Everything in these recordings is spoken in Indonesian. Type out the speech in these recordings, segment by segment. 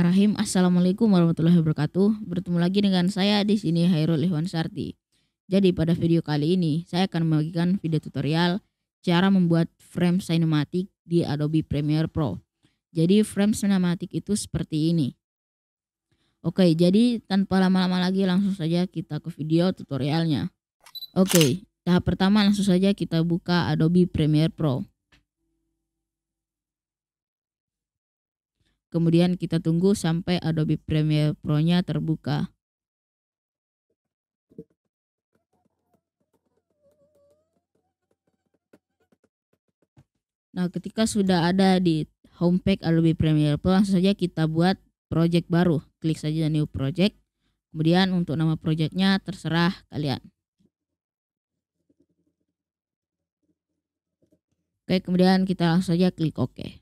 Bismillahirrahmanirrahim. Assalamualaikum warahmatullahi wabarakatuh. Bertemu lagi dengan saya di sini Hairul Ihwan Sarti. Jadi pada video kali ini saya akan membagikan video tutorial cara membuat frame cinematic di Adobe Premiere Pro. Jadi frame cinematic itu seperti ini. Oke, jadi tanpa lama-lama lagi langsung saja kita ke video tutorialnya. Oke, tahap pertama langsung saja kita buka Adobe Premiere Pro. Kemudian kita tunggu sampai Adobe Premiere Pro-nya terbuka. Nah, ketika sudah ada di homepage Adobe Premiere Pro, langsung saja kita buat project baru. Klik saja new project. Kemudian untuk nama projectnya terserah kalian. Oke, kemudian kita langsung saja klik OK.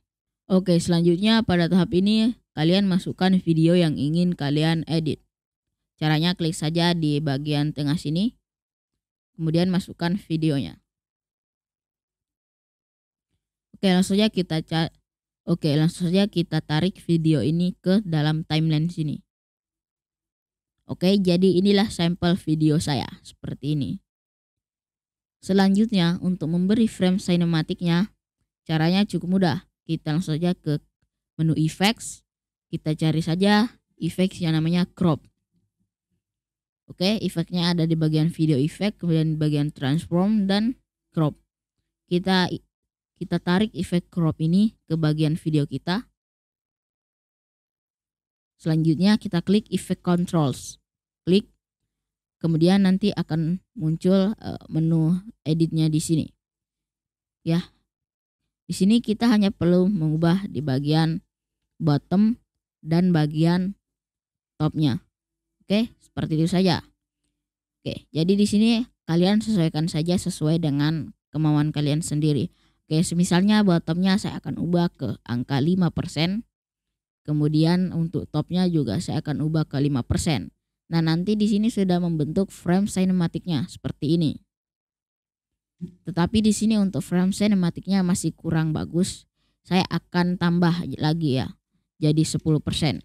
Oke, selanjutnya pada tahap ini kalian masukkan video yang ingin kalian edit. Caranya klik saja di bagian tengah sini, kemudian masukkan videonya. Oke, langsung saja kita Oke, langsung saja kita tarik video ini ke dalam timeline sini. Oke, jadi inilah sampel video saya seperti ini. Selanjutnya, untuk memberi frame sinematiknya, caranya cukup mudah kita langsung saja ke menu effects kita cari saja effects yang namanya crop oke okay, efeknya ada di bagian video effect kemudian di bagian transform dan crop kita kita tarik efek crop ini ke bagian video kita selanjutnya kita klik effect controls klik kemudian nanti akan muncul eh, menu editnya di sini ya di sini kita hanya perlu mengubah di bagian bottom dan bagian topnya. Oke, seperti itu saja. Oke, jadi di sini kalian sesuaikan saja sesuai dengan kemauan kalian sendiri. Oke, misalnya bottomnya saya akan ubah ke angka 5%. Kemudian untuk topnya juga saya akan ubah ke 5%. Nah, nanti di sini sudah membentuk frame sinematiknya seperti ini. Tetapi di sini untuk frame sinematiknya masih kurang bagus. Saya akan tambah lagi ya. Jadi 10%.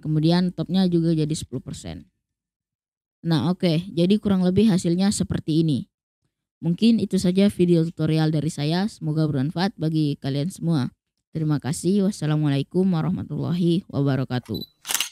Kemudian topnya juga jadi 10%. Nah oke, okay. jadi kurang lebih hasilnya seperti ini. Mungkin itu saja video tutorial dari saya. Semoga bermanfaat bagi kalian semua. Terima kasih. Wassalamualaikum warahmatullahi wabarakatuh.